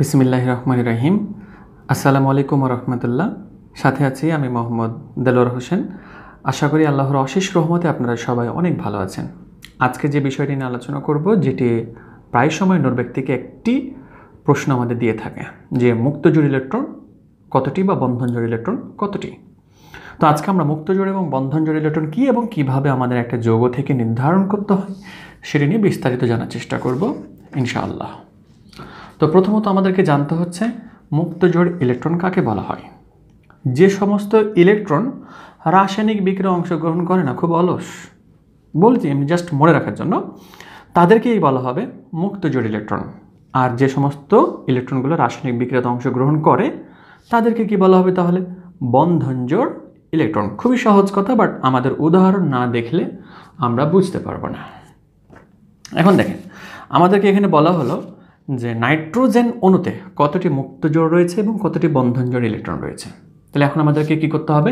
বিসমিল্লাহ রহমান রাহিম আসসালামু আলাইকুম রহমতুল্লাহ সাথে আছি আমি মোহাম্মদ দেলোর হোসেন আশা করি আল্লাহর অশেষ রহমতে আপনারা সবাই অনেক ভালো আছেন আজকে যে বিষয়টি নিয়ে আলোচনা করব যেটি প্রায় সময় নোর ব্যক্তিকে একটি প্রশ্ন আমাদের দিয়ে থাকে যে মুক্ত জোড় ইলেকট্রন কতটি বা বন্ধন জোড় ইলেকট্রন কতটি তো আজকে আমরা মুক্ত জোড় এবং বন্ধন জোড় ইলেকট্রন কী এবং কিভাবে আমাদের একটা যোগ থেকে নির্ধারণ করতে হয় সেটি নিয়ে বিস্তারিত জানার চেষ্টা করব ইনশাআল্লাহ তো প্রথমত আমাদেরকে জানতে হচ্ছে মুক্ত জোড় ইলেকট্রন কাকে বলা হয় যে সমস্ত ইলেকট্রন রাসায়নিক বিক্রিয়া অংশগ্রহণ করে না খুব অলস বলছি এমনি জাস্ট মনে রাখার জন্য তাদেরকেই বলা হবে মুক্ত জোড় ইলেকট্রন আর যে সমস্ত ইলেকট্রনগুলো রাসায়নিক বিক্রিয়াতে অংশগ্রহণ করে তাদেরকে কি বলা হবে তাহলে বন্ধন জোড় ইলেকট্রন খুবই সহজ কথা বাট আমাদের উদাহরণ না দেখলে আমরা বুঝতে পারবো না এখন দেখেন আমাদেরকে এখানে বলা হলো যে নাইট্রোজেন অণুতে কতটি মুক্ত জোড় রয়েছে এবং কতটি বন্ধন জোড় ইলেকট্রন রয়েছে তাহলে এখন আমাদেরকে কি করতে হবে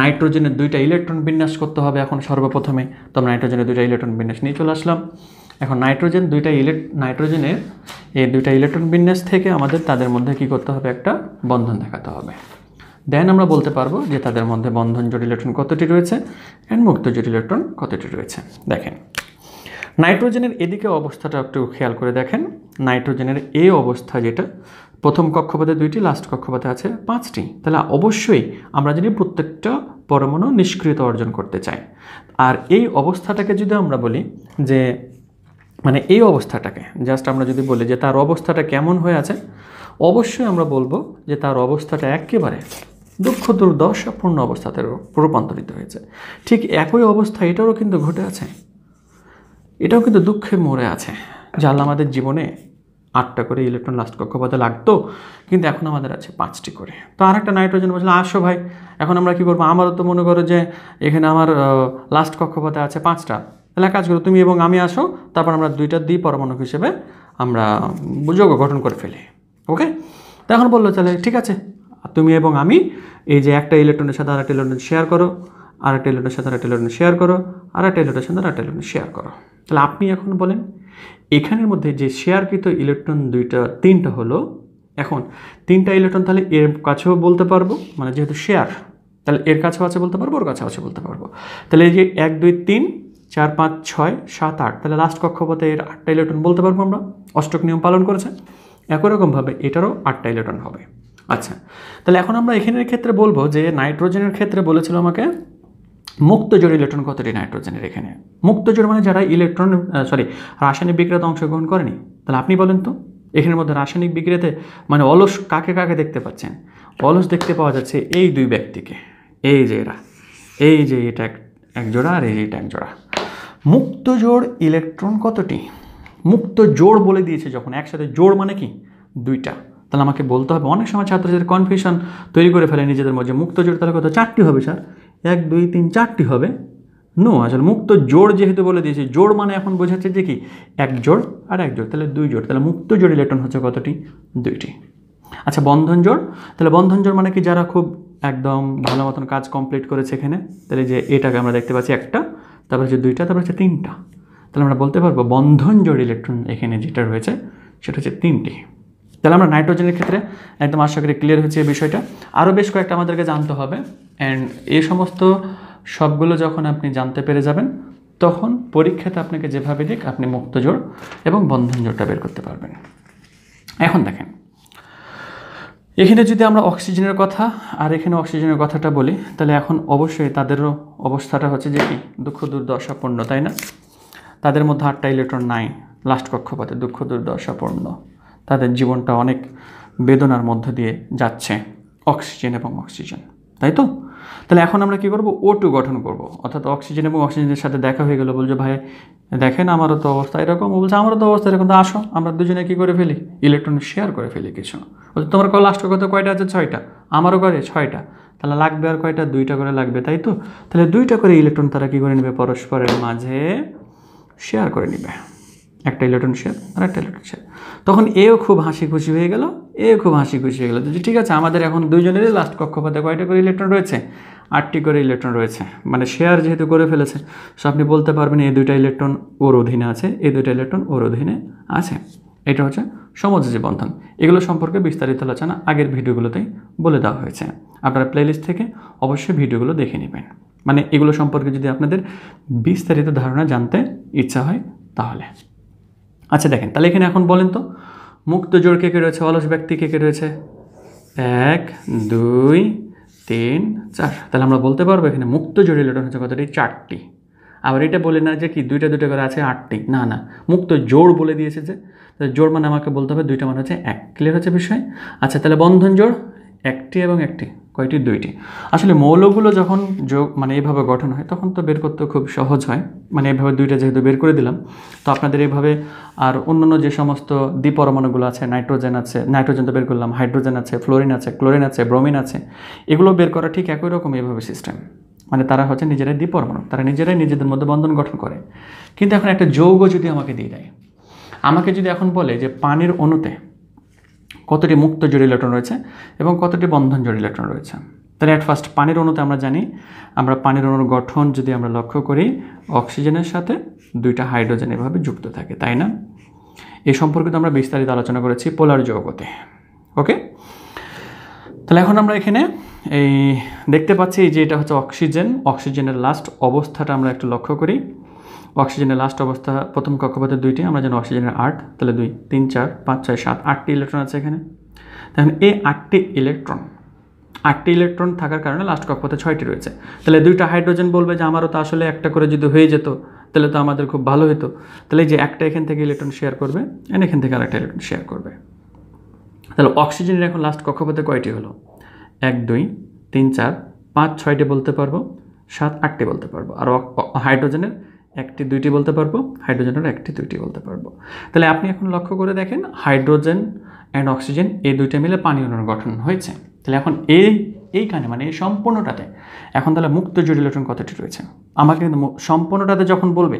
নাইট্রোজেনের দুইটা ইলেকট্রন বিন্যাস করতে হবে এখন সর্বপ্রথমে তো নাইট্রোজেনের দুইটা ইলেকট্রন বিন্যাস নিয়ে চলে আসলাম এখন নাইট্রোজেন দুইটা ইলেক নাইট্রোজেনের এই দুইটা ইলেকট্রন বিন্যাস থেকে আমাদের তাদের মধ্যে কি করতে হবে একটা বন্ধন দেখাতে হবে দেন আমরা বলতে পারবো যে তাদের মধ্যে বন্ধন জোট ইলেকট্রন কতটি রয়েছে অ্যান্ড মুক্ত জোট ইলেকট্রন কতটি রয়েছে দেখেন নাইট্রোজেনের এদিকে অবস্থাটা একটু খেয়াল করে দেখেন নাইট্রোজেনের এ অবস্থা যেটা প্রথম কক্ষপথে দুইটি লাস্ট কক্ষপথে আছে পাঁচটি তাহলে অবশ্যই আমরা যদি প্রত্যেকটা পরমাণু নিষ্ক্রিয়তা অর্জন করতে চাই আর এই অবস্থাটাকে যদি আমরা বলি যে মানে এই অবস্থাটাকে জাস্ট আমরা যদি বলি যে তার অবস্থাটা কেমন হয়ে আছে অবশ্যই আমরা বলবো যে তার অবস্থাটা একেবারে দুঃখ দুর্দশাপূর্ণ অবস্থাতে রূপান্তরিত হয়েছে ঠিক একই অবস্থা এটারও কিন্তু ঘটে আছে এটাও কিন্তু দুঃখে মরে আছে জাল আমাদের জীবনে আটটা করে ইলেকট্রন লাস্ট কক্ষপথে লাগতো কিন্তু এখন আমাদের আছে পাঁচটি করে তো আর একটা নাইট্রোজেন বলছিল আসো ভাই এখন আমরা কি করবো আমারও তো মনে করো যে এখানে আমার লাস্ট কক্ষপথে আছে পাঁচটা তাহলে কাজ করো তুমি এবং আমি আসো তারপর আমরা দুইটা দিই পরমাণুক হিসেবে আমরা যোগ গঠন করে ফেলি ওকে তো এখন বললো তাহলে ঠিক আছে তুমি এবং আমি এই যে একটা ইলেকট্রনের সাথে আর একটা ইলেকট্রন শেয়ার করো আর একটা ইলেকট্রনের সাথে আর একটা ইলেকট্রন শেয়ার করো আর একটা ইলেকট্রনের সাথে আর একটা ইলেকট্রন শেয়ার করো তাহলে আপনি এখন বলেন এখানের মধ্যে যে শেয়ারকৃত ইলেকট্রন দুইটা তিনটা হলো এখন তিনটা ইলেকট্রন তাহলে এর কাছেও বলতে পারবো মানে যেহেতু শেয়ার তাহলে এর কাছেও আছে বলতে পারবো ওর কাছেও আছে বলতে পারবো তাহলে এই যে এক দুই তিন চার পাঁচ ছয় সাত আট তাহলে লাস্ট কক্ষপথে এর আটটা ইলেকট্রন বলতে পারবো আমরা অষ্টক নিয়ম পালন করেছে একই রকমভাবে এটারও আটটা ইলেকট্রন হবে আচ্ছা তাহলে এখন আমরা এখানের ক্ষেত্রে বলবো যে নাইট্রোজেনের ক্ষেত্রে বলেছিল আমাকে মুক্ত জোড় ইলেকট্রন কতটি নাইট্রোজেনের এখানে মুক্ত জোড় মানে যারা ইলেকট্রন সরি রাসায়নিক বিক্রেতা অংশগ্রহণ করেনি তাহলে আপনি বলেন তো এখানের মধ্যে রাসায়নিক বিক্রিয়াতে মানে অলস কাকে কাকে দেখতে পাচ্ছেন অলস দেখতে পাওয়া যাচ্ছে এই দুই ব্যক্তিকে এই যে এরা এই যে এটা এক জোড়া আর এই যে এটা এক জোড়া মুক্ত জোড় ইলেকট্রন কতটি মুক্ত জোড় বলে দিয়েছে যখন একসাথে জোড় মানে কি দুইটা তাহলে আমাকে বলতে হবে অনেক সময় ছাত্রীদের কনফিউশন তৈরি করে ফেলে নিজেদের মধ্যে মুক্ত জোর তাহলে কত চারটি হবে স্যার এক দুই তিন চারটি হবে নো আসলে মুক্ত জোড় যেহেতু বলে দিয়েছে জোড় মানে এখন বোঝাচ্ছে যে কি এক জোর আর এক জোর তাহলে দুই জোড় তাহলে মুক্ত জোর ইলেকট্রন হচ্ছে কতটি দুইটি আচ্ছা বন্ধন জোর তাহলে বন্ধন জোর মানে কি যারা খুব একদম ভালো মতন কাজ কমপ্লিট করেছে এখানে তাহলে যে এটাকে আমরা দেখতে পাচ্ছি একটা তারপর হচ্ছে দুইটা তারপর হচ্ছে তিনটা তাহলে আমরা বলতে পারবো বন্ধন জোর ইলেকট্রন এখানে যেটা রয়েছে সেটা হচ্ছে তিনটি তাহলে আমরা নাইট্রোজেনের ক্ষেত্রে একদম আশা করি ক্লিয়ার হয়েছে এই বিষয়টা আরও বেশ কয়েকটা আমাদেরকে জানতে হবে অ্যান্ড এই সমস্ত সবগুলো যখন আপনি জানতে পেরে যাবেন তখন পরীক্ষাতে আপনাকে যেভাবে দিক আপনি মুক্তজোড় এবং বন্ধন জোরটা বের করতে পারবেন এখন দেখেন এখানে যদি আমরা অক্সিজেনের কথা আর এখানে অক্সিজেনের কথাটা বলি তাহলে এখন অবশ্যই তাদেরও অবস্থাটা হচ্ছে যে কি দুঃখ দুর্দশাপূর্ণ তাই না তাদের মধ্যে আটটা ইলেকট্রন নাই লাস্ট কক্ষপথে দুঃখ দুর্দশাপূর্ণ তাদের জীবনটা অনেক বেদনার মধ্যে দিয়ে যাচ্ছে অক্সিজেন এবং অক্সিজেন তাই তো তাহলে এখন আমরা কী করবো ও টু গঠন করবো অর্থাৎ অক্সিজেন এবং অক্সিজেনের সাথে দেখা হয়ে গেলো বলছে ভাই দেখেন আমারও তো অবস্থা এরকম বলছে আমারও তো অবস্থা এরকম তো আসো আমরা দুজনে কী করে ফেলি ইলেকট্রন শেয়ার করে ফেলি কিছু বলছে তোমার কল লাস্ট কত কয়টা আছে ছয়টা আমারও করে ছয়টা তাহলে লাগবে আর কয়টা দুইটা করে লাগবে তাই তো তাহলে দুইটা করে ইলেকট্রন তারা কী করে নেবে পরস্পরের মাঝে শেয়ার করে নেবে একটা ইলেকট্রন শেয়ার আর একটা ইলেকট্রন শেয়ার তখন এও খুব হাসি খুশি হয়ে গেল এও খুব হাসি খুশি হয়ে গেল যে ঠিক আছে আমাদের এখন দুইজনেরই লাস্ট কক্ষপথে কয়টা করে ইলেকট্রন রয়েছে আটটি করে ইলেকট্রন রয়েছে মানে শেয়ার যেহেতু করে ফেলেছে সো আপনি বলতে পারবেন এই দুইটা ইলেকট্রন ওর অধীনে আছে এই দুইটা ইলেকট্রন ওর অধীনে আছে এটা হচ্ছে সমযোজী বন্ধন এগুলো সম্পর্কে বিস্তারিত আলোচনা আগের ভিডিওগুলোতেই বলে দেওয়া হয়েছে আপনারা প্লেলিস্ট থেকে অবশ্যই ভিডিওগুলো দেখে নেবেন মানে এগুলো সম্পর্কে যদি আপনাদের বিস্তারিত ধারণা জানতে ইচ্ছা হয় তাহলে আচ্ছা দেখেন তাহলে এখানে এখন বলেন তো মুক্ত জোর কে কে রয়েছে অলস ব্যক্তি কে কে রয়েছে এক দুই তিন চার তাহলে আমরা বলতে পারবো এখানে মুক্ত জোর ইলেকট্রন হচ্ছে কতটি চারটি আবার এটা বলে না যে কি দুইটা দুইটা করে আছে আটটি না না মুক্ত জোর বলে দিয়েছে যে জোর মানে আমাকে বলতে হবে দুইটা মানে হচ্ছে এক ক্লিয়ার হচ্ছে বিষয় আচ্ছা তাহলে বন্ধন জোর একটি এবং একটি কয়টি দুইটি আসলে মৌলগুলো যখন যোগ মানে এইভাবে গঠন হয় তখন তো বের করতে খুব সহজ হয় মানে এভাবে দুইটা যেহেতু বের করে দিলাম তো আপনাদের এইভাবে আর অন্যান্য যে সমস্ত দ্বিপরমাণুগুলো আছে নাইট্রোজেন আছে নাইট্রোজেন তো বের করলাম হাইড্রোজেন আছে ফ্লোরিন আছে ক্লোরিন আছে ব্রোমিন আছে এগুলো বের করা ঠিক একই রকম এইভাবে সিস্টেম মানে তারা হচ্ছে নিজেরাই দ্বিপরমাণু তারা নিজেরাই নিজেদের মধ্যে বন্ধন গঠন করে কিন্তু এখন একটা যৌগ যদি আমাকে দিয়ে দেয় আমাকে যদি এখন বলে যে পানির অণুতে কতটি মুক্ত জোড় ইলেকট্রন রয়েছে এবং কতটি বন্ধন জোড় ইলেকট্রন রয়েছে তাহলে অ্যাট ফার্স্ট পানির অণুতে আমরা জানি আমরা পানির অণুর গঠন যদি আমরা লক্ষ্য করি অক্সিজেনের সাথে দুইটা হাইড্রোজেন এভাবে যুক্ত থাকে তাই না এ সম্পর্কে তো আমরা বিস্তারিত আলোচনা করেছি পোলার জগতে ওকে তাহলে এখন আমরা এখানে এই দেখতে পাচ্ছি যে এটা হচ্ছে অক্সিজেন অক্সিজেনের লাস্ট অবস্থাটা আমরা একটু লক্ষ্য করি অক্সিজেনের লাস্ট অবস্থা প্রথম কক্ষপথে দুইটি আমরা জানি অক্সিজেনের আট তাহলে দুই তিন চার পাঁচ ছয় সাত আটটি ইলেকট্রন আছে এখানে দেখেন এই আটটি ইলেকট্রন আটটি ইলেকট্রন থাকার কারণে লাস্ট কক্ষপথে ছয়টি রয়েছে তাহলে দুইটা হাইড্রোজেন বলবে যে আমারও তো আসলে একটা করে যদি হয়ে যেত তাহলে তো আমাদের খুব ভালো হতো তাহলে যে একটা এখান থেকে ইলেকট্রন শেয়ার করবে অ্যান্ড এখান থেকে আরেকটা ইলেকট্রন শেয়ার করবে তাহলে অক্সিজেনের এখন লাস্ট কক্ষপথে কয়টি হলো এক দুই তিন চার পাঁচ ছয়টি বলতে পারবো সাত আটটি বলতে পারবো আর হাইড্রোজেনের একটি দুইটি বলতে পারবো হাইড্রোজেনের একটি দুইটি বলতে পারবো তাহলে আপনি এখন লক্ষ্য করে দেখেন হাইড্রোজেন অ্যান্ড অক্সিজেন এই দুইটা মিলে পানি অনুর গঠন হয়েছে তাহলে এখন এই এইখানে মানে এই সম্পূর্ণটাতে এখন তাহলে মুক্ত জটিল ইলেকট্রন কথাটি রয়েছে আমাকে কিন্তু সম্পূর্ণটাতে যখন বলবে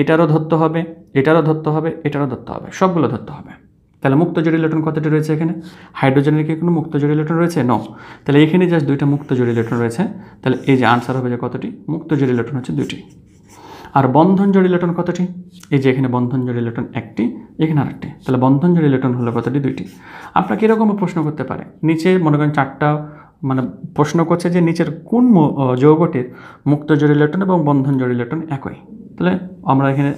এটারও ধরতে হবে এটারও ধরতে হবে এটারও ধরতে হবে সবগুলো ধরতে হবে তাহলে মুক্ত জটিল কথাটি রয়েছে এখানে হাইড্রোজেনের কি কোনো মুক্ত জটিল রয়েছে ন তাহলে এখানে জাস্ট দুইটা মুক্ত জটিল রয়েছে তাহলে এই যে আনসার হবে যে কতটি মুক্ত জটিল হচ্ছে দুইটি আর বন্ধন জোড় ইলেকট্রন কতটি এই যে এখানে বন্ধন জোড় ইলেকট্রন একটি এখানে আরেকটি তাহলে বন্ধন জোড় ইলেকট্রন হলো কতটি দুইটি আপনারা কীরকম প্রশ্ন করতে পারে নিচে মনে করেন চারটা মানে প্রশ্ন করছে যে নিচের কোন যৌগটির মুক্ত জোড় ইলেকট্রন এবং বন্ধন জোড় ইলেকট্রন একই তাহলে আমরা এখানে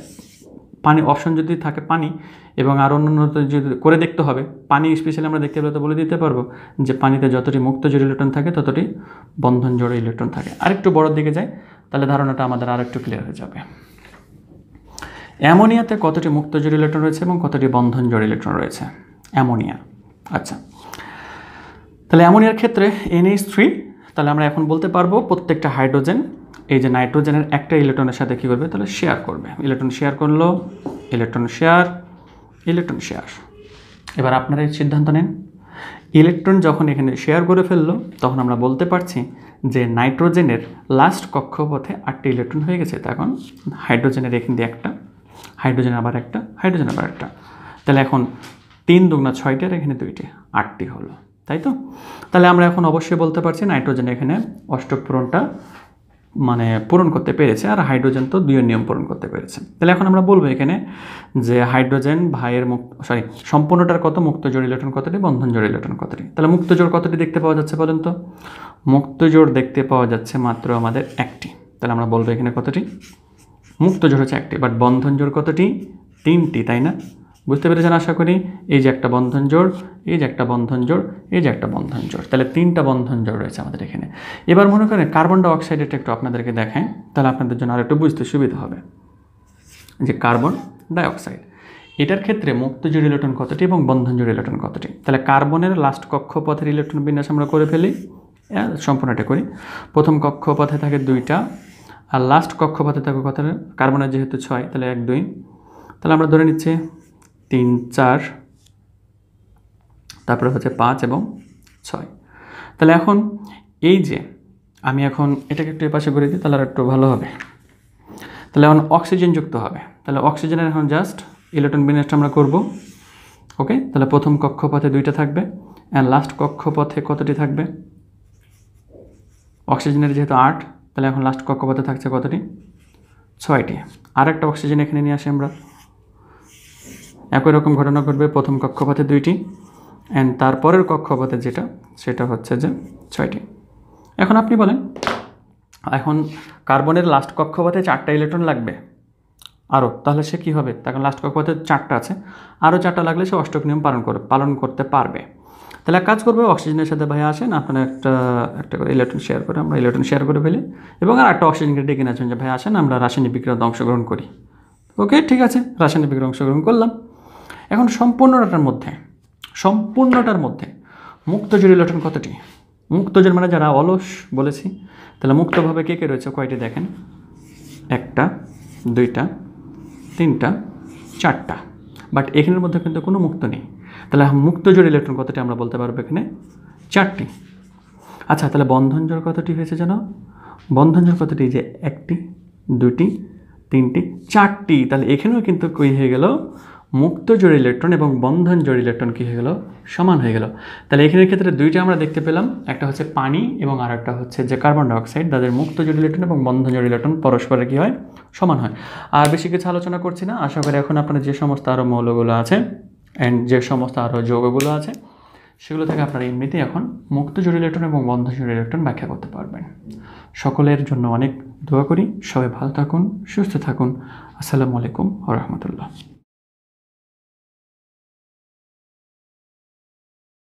পানি অপশন যদি থাকে পানি এবং আর অন্য যদি করে দেখতে হবে পানি স্পেশালি আমরা দেখতে পেলে তো বলে দিতে পারবো যে পানিতে যতটি মুক্ত জোড় ইলেকট্রন থাকে ততটি বন্ধন জোড় ইলেকট্রন থাকে আরেকটু বড়ো দিকে যায় তাহলে ধারণাটা আমাদের আর একটু ক্লিয়ার হয়ে যাবে অ্যামোনিয়াতে কতটি মুক্ত জড় ইলেকট্রন রয়েছে এবং কতটি বন্ধন জোড় ইলেকট্রন রয়েছে অ্যামোনিয়া আচ্ছা তাহলে অ্যামোনিয়ার ক্ষেত্রে এনএইচ থ্রি তাহলে আমরা এখন বলতে পারবো প্রত্যেকটা হাইড্রোজেন এই যে নাইট্রোজেনের একটা ইলেকট্রনের সাথে কী করবে তাহলে শেয়ার করবে ইলেকট্রন শেয়ার করলো ইলেকট্রন শেয়ার ইলেকট্রন শেয়ার এবার আপনারা এই সিদ্ধান্ত নিন ইলেকট্রন যখন এখানে শেয়ার করে ফেললো তখন আমরা বলতে পারছি যে নাইট্রোজেনের লাস্ট কক্ষপথে আটটি ইলেকট্রন হয়ে গেছে তখন হাইড্রোজেনের এখান দিয়ে একটা হাইড্রোজেন আবার একটা হাইড্রোজেন আবার একটা তাহলে এখন তিন দুগনা ছয়টি আর এখানে দুইটি আটটি হলো তাই তো তাহলে আমরা এখন অবশ্যই বলতে পারছি নাইট্রোজেন এখানে অষ্টক পূরণটা মানে পূরণ করতে পেরেছে আর হাইড্রোজেন তো দুইয়ের নিয়ম পূরণ করতে পেরেছে তাহলে এখন আমরা বলবো এখানে যে হাইড্রোজেন ভাইয়ের মুক্ত সরি সম্পূর্ণটার কত মুক্ত জোর ইলেকট্রন কতটি বন্ধন জোর ইলেকট্রন কতটি তাহলে মুক্ত জোর কতটি দেখতে পাওয়া যাচ্ছে বলেন তো মুক্ত জোর দেখতে পাওয়া যাচ্ছে মাত্র আমাদের একটি তাহলে আমরা বলবো এখানে কতটি মুক্ত জোর হচ্ছে একটি বাট বন্ধন জোর কতটি তিনটি তাই না বুঝতে পেরেছেন আশা করি এই যে একটা বন্ধন জোড় এই যে একটা বন্ধন জোড় এই যে একটা বন্ধন জোড় তাহলে তিনটা বন্ধন জোড় রয়েছে আমাদের এখানে এবার মনে করেন কার্বন ডাইঅক্সাইড এটা একটু আপনাদেরকে দেখায় তাহলে আপনাদের জন্য আরেকটু বুঝতে সুবিধা হবে যে কার্বন ডাইঅক্সাইড এটার ক্ষেত্রে মুক্ত জোড় ইলেকট্রন কতটি এবং বন্ধন জোড় ইলেকট্রন কতটি তাহলে কার্বনের লাস্ট কক্ষপথের ইলেকট্রন বিন্যাস আমরা করে ফেলি হ্যাঁ, সম্পূর্ণটা করি প্রথম কক্ষপথে থাকে দুইটা আর লাস্ট কক্ষপথে থাকে কথা কার্বনের যেহেতু ছয় তাহলে এক দুই তাহলে আমরা ধরে নিচ্ছি তিন চার তারপরে হচ্ছে পাঁচ এবং ছয় তাহলে এখন এই যে আমি এখন এটাকে একটু এপাশে করে দিই তাহলে আর একটু ভালো হবে তাহলে এখন অক্সিজেন যুক্ত হবে তাহলে অক্সিজেনের এখন জাস্ট ইলেকট্রন বিন্যাসটা আমরা করব ওকে তাহলে প্রথম কক্ষপথে দুইটা থাকবে অ্যান্ড লাস্ট কক্ষপথে কতটি থাকবে অক্সিজেনের যেহেতু আট তাহলে এখন লাস্ট কক্ষপথে থাকছে কতটি ছয়টি আর একটা অক্সিজেন এখানে নিয়ে আসি আমরা একই রকম ঘটনা ঘটবে প্রথম কক্ষপথে দুইটি অ্যান্ড তারপরের কক্ষপথে যেটা সেটা হচ্ছে যে ছয়টি এখন আপনি বলেন এখন কার্বনের লাস্ট কক্ষপথে চারটা ইলেকট্রন লাগবে আরও তাহলে সে কী হবে তখন লাস্ট কক্ষপথে চারটা আছে আরও চারটা লাগলে সে অষ্টক নিয়ম পালন করবে পালন করতে পারবে তাহলে এক কাজ করবে অক্সিজেনের সাথে ভাই আসেন আপনার একটা একটা করে ইলেকট্রন শেয়ার করে আমরা ইলেকট্রন শেয়ার করে ফেলি এবং আর একটা অক্সিজেনকে ডেকে নেছেন যে ভাই আসেন আমরা রাসায়নিক বিক্রিয়াতে অংশগ্রহণ করি ওকে ঠিক আছে রাসায়নিক বিক্রিয়া অংশগ্রহণ করলাম এখন সম্পূর্ণটার মধ্যে সম্পূর্ণটার মধ্যে মুক্তজোর লটন কতটি মুক্তজন মানে যারা অলস বলেছি তাহলে মুক্তভাবে কে কে রয়েছে কয়টি দেখেন একটা দুইটা তিনটা চারটা বাট এখানের মধ্যে কিন্তু কোনো মুক্ত নেই তাহলে মুক্তজোর ইলেকট্রন কতটি আমরা বলতে পারবো এখানে চারটি আচ্ছা তাহলে বন্ধন জোর কতটি হয়েছে যেন বন্ধন জোর কতটি যে একটি দুটি তিনটি চারটি তাহলে এখানেও কিন্তু কই হয়ে গেল মুক্ত জোড় ইলেকট্রন এবং বন্ধন জোড় ইলেকট্রন কী হয়ে গেল সমান হয়ে গেল তাহলে এখানের ক্ষেত্রে দুইটা আমরা দেখতে পেলাম একটা হচ্ছে পানি এবং আর একটা হচ্ছে যে কার্বন ডাইঅক্সাইড তাদের মুক্ত জোড় ইলেকট্রন এবং বন্ধন জোড় ইলেকট্রন পরস্পরে কী হয় সমান হয় আর বেশি কিছু আলোচনা করছি না আশা করি এখন আপনার যে সমস্ত আরও মৌলগুলো আছে অ্যান্ড যে সমস্ত আরও যৌগগুলো আছে সেগুলো থেকে আপনারা এমনিতে এখন মুক্ত জোড় ইলেকট্রন এবং বন্ধন জোড় ইলেকট্রন ব্যাখ্যা করতে পারবেন সকলের জন্য অনেক দোয়া করি সবাই ভালো থাকুন সুস্থ থাকুন আসসালামু আলাইকুম রহমতুল্লাহ